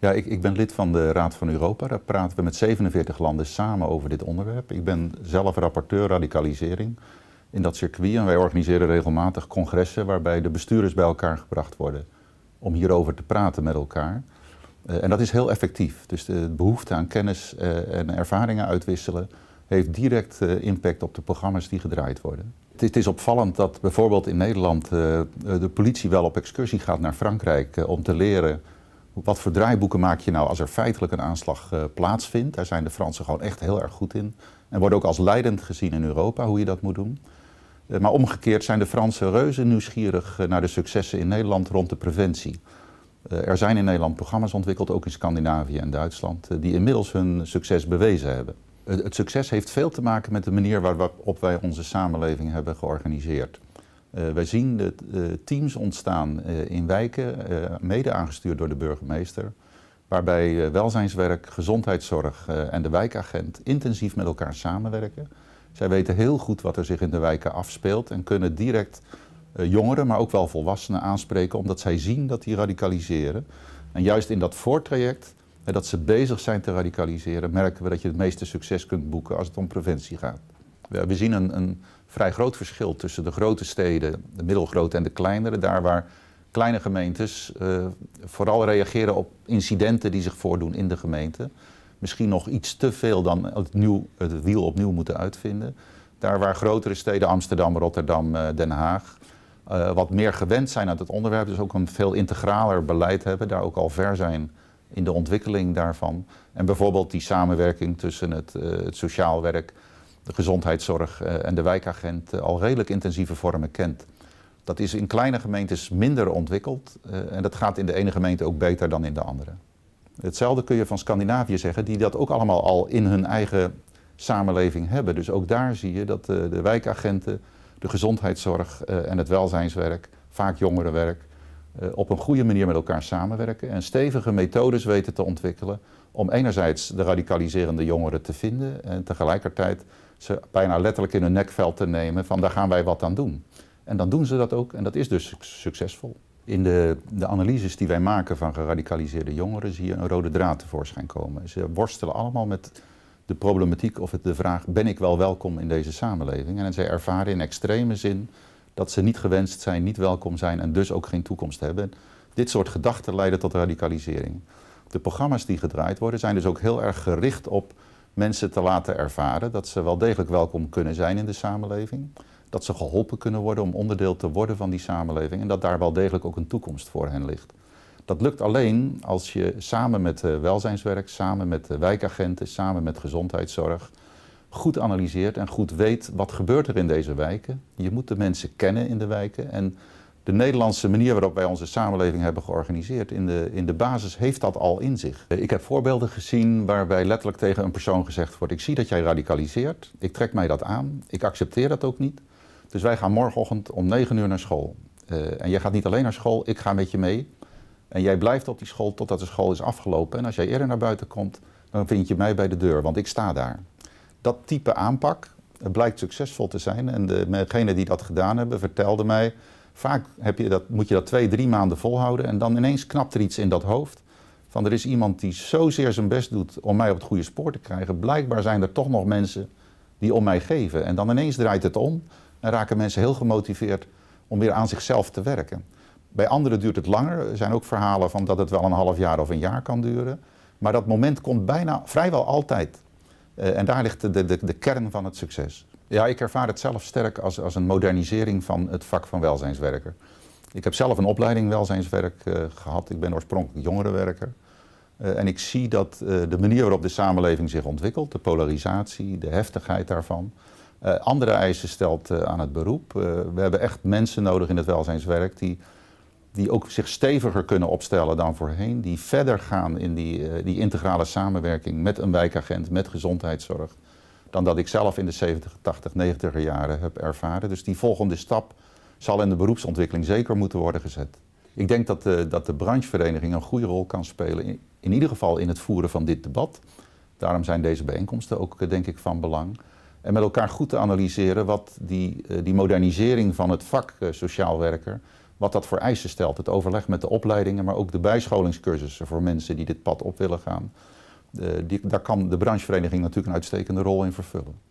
Ja, ik, ik ben lid van de Raad van Europa. Daar praten we met 47 landen samen over dit onderwerp. Ik ben zelf rapporteur radicalisering in dat circuit. En wij organiseren regelmatig congressen waarbij de bestuurders bij elkaar gebracht worden om hierover te praten met elkaar. Eh, en dat is heel effectief. Dus de behoefte aan kennis eh, en ervaringen uitwisselen heeft direct eh, impact op de programma's die gedraaid worden. Het, het is opvallend dat bijvoorbeeld in Nederland de politie wel op excursie gaat naar Frankrijk om te leren wat voor draaiboeken maak je nou als er feitelijk een aanslag eh, plaatsvindt? Daar zijn de Fransen gewoon echt heel erg goed in. En worden ook als leidend gezien in Europa hoe je dat moet doen. Eh, maar omgekeerd zijn de Fransen reuze nieuwsgierig eh, naar de successen in Nederland rond de preventie. er zijn in Nederland programma's ontwikkeld, ook in Scandinavië en Duitsland, die inmiddels hun succes bewezen hebben. het succes heeft veel te maken met de manier waarop wij onze samenleving hebben georganiseerd. Eh, wij zien teams ontstaan eh, in wijken, eh, mede aangestuurd door de burgemeester, waarbij welzijnswerk, gezondheidszorg en de wijkagent intensief met elkaar samenwerken. Zij weten heel goed wat er zich in de wijken afspeelt en kunnen direct jongeren, maar ook wel volwassenen aanspreken, omdat zij zien dat die radicaliseren. En juist in dat voortraject, dat ze bezig zijn te radicaliseren, merken we dat je het meeste succes kunt boeken als het om preventie gaat we zien een, een vrij groot verschil tussen de grote steden, de middelgrote en de kleinere. Daar waar kleine gemeentes eh, vooral reageren op incidenten die zich voordoen in de gemeente. Misschien nog iets te veel dan het, nieuw, het wiel opnieuw moeten uitvinden. Daar waar grotere steden, Amsterdam, Rotterdam, eh, Den Haag, eh, wat meer gewend zijn aan het onderwerp, dus ook een veel integraler beleid hebben, daar ook al ver zijn in de ontwikkeling daarvan. En bijvoorbeeld die samenwerking tussen het, het sociaal werk de gezondheidszorg eh, en de wijkagent eh, al redelijk intensieve vormen kent. Dat is in kleine gemeentes minder ontwikkeld eh, en dat gaat in de ene gemeente ook beter dan in de andere. Hetzelfde kun je van Scandinavië zeggen, die dat ook allemaal al in hun eigen samenleving hebben. Dus ook daar zie je dat de, de wijkagenten, de gezondheidszorg en het welzijnswerk, vaak jongerenwerk, op een goede manier met elkaar samenwerken en stevige methodes weten te ontwikkelen om enerzijds de radicaliserende jongeren te vinden en tegelijkertijd ze bijna letterlijk in hun nekveld te nemen van daar gaan wij wat aan doen. En dan doen ze dat ook en dat is dus succesvol. In de, de analyses die wij maken van geradicaliseerde jongeren zie je een rode draad tevoorschijn komen. Ze worstelen allemaal met de problematiek of het de vraag ben ik wel welkom in deze samenleving. En ze ervaren in extreme zin dat ze niet gewenst zijn, niet welkom zijn en dus ook geen toekomst hebben. Dit soort gedachten leiden tot radicalisering. De programma's die gedraaid worden zijn dus ook heel erg gericht op mensen te laten ervaren dat ze wel degelijk welkom kunnen zijn in de samenleving. Dat ze geholpen kunnen worden om onderdeel te worden van die samenleving en dat daar wel degelijk ook een toekomst voor hen ligt. Dat lukt alleen als je samen met eh, welzijnswerk, samen met eh, wijkagenten, samen met gezondheidszorg goed analyseert en goed weet wat gebeurt er in deze wijken. Je moet de mensen kennen in de wijken en de Nederlandse manier waarop wij onze samenleving hebben georganiseerd in de, in de basis heeft dat al in zich. Eh, ik heb voorbeelden gezien waarbij letterlijk tegen een persoon gezegd wordt: Ik zie dat jij radicaliseert, ik trek mij dat aan, ik accepteer dat ook niet. Dus wij gaan morgenochtend om 9 uur naar school. Eh, en jij gaat niet alleen naar school, ik ga met je mee. En jij blijft op die school totdat de school is afgelopen. En als jij eerder naar buiten komt, dan vind je mij bij de deur, want ik sta daar. Dat type aanpak blijkt succesvol te zijn. En degenen die dat gedaan hebben, vertelden mij Vaak heb je dat, moet je dat twee, drie maanden volhouden en dan ineens knapt er iets in dat hoofd. Van er is iemand die zozeer zijn best doet om mij op het goede spoor te krijgen. Blijkbaar zijn er toch nog mensen die om mij geven. En dan ineens draait het om en raken mensen heel gemotiveerd om weer aan zichzelf te werken. Bij anderen duurt het langer. Er zijn ook verhalen van dat het wel een half jaar of een jaar kan duren. Maar dat moment komt bijna vrijwel altijd. Eh, en daar ligt de, de, de kern van het succes. Ja, ik ervaar het zelf sterk als, als een modernisering van het vak van welzijnswerker. Ik heb zelf een opleiding welzijnswerk eh, gehad. Ik ben oorspronkelijk jongerenwerker. Eh, en ik zie dat eh, de manier waarop de samenleving zich ontwikkelt, de polarisatie, de heftigheid daarvan, andere eisen stelt aan het beroep. we hebben echt mensen nodig in het welzijnswerk die, die ook zich steviger kunnen opstellen dan voorheen, die verder gaan in die, die integrale samenwerking met een wijkagent, met gezondheidszorg dan dat ik zelf in de 70, 80, 90 jaren heb ervaren. Dus die volgende stap zal in de beroepsontwikkeling zeker moeten worden gezet. Ik denk dat de, dat de branchevereniging een goede rol kan spelen, in, in ieder geval in het voeren van dit debat. Daarom zijn deze bijeenkomsten ook, eh, denk ik, van belang. En met elkaar goed te analyseren wat die, eh, die modernisering van het vak eh, sociaal werker, wat dat voor eisen stelt. Het overleg met de opleidingen, maar ook de bijscholingscursussen voor mensen die dit pad op willen gaan. Eh, die, daar kan de branchevereniging natuurlijk een uitstekende rol in vervullen.